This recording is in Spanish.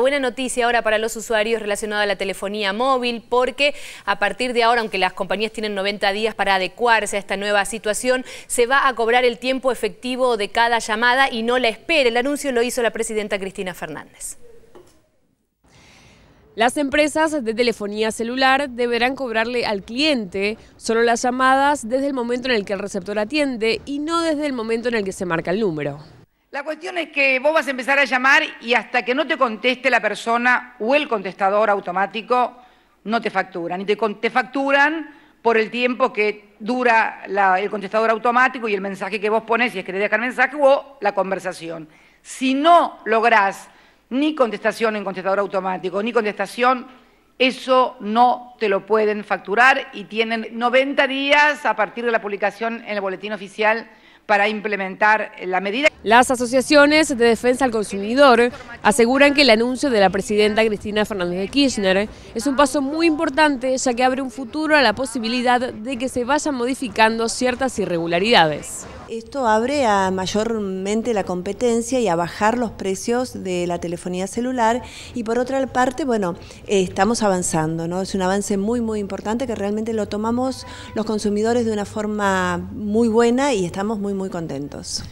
Buena noticia ahora para los usuarios relacionada a la telefonía móvil porque a partir de ahora, aunque las compañías tienen 90 días para adecuarse a esta nueva situación, se va a cobrar el tiempo efectivo de cada llamada y no la espera. El anuncio lo hizo la presidenta Cristina Fernández. Las empresas de telefonía celular deberán cobrarle al cliente solo las llamadas desde el momento en el que el receptor atiende y no desde el momento en el que se marca el número. La cuestión es que vos vas a empezar a llamar y hasta que no te conteste la persona o el contestador automático, no te facturan. Y te, facturan por el tiempo que dura el contestador automático y el mensaje que vos pones, si es que te dejan mensaje, o la conversación. Si no lográs ni contestación en contestador automático, ni contestación, eso no te lo pueden facturar y tienen 90 días a partir de la publicación en el boletín oficial para implementar la medida. Las asociaciones de defensa al consumidor aseguran que el anuncio de la presidenta Cristina Fernández de Kirchner es un paso muy importante ya que abre un futuro a la posibilidad de que se vayan modificando ciertas irregularidades. Esto abre a mayormente la competencia y a bajar los precios de la telefonía celular y por otra parte, bueno, eh, estamos avanzando, ¿no? Es un avance muy muy importante que realmente lo tomamos los consumidores de una forma muy buena y estamos muy muy contentos.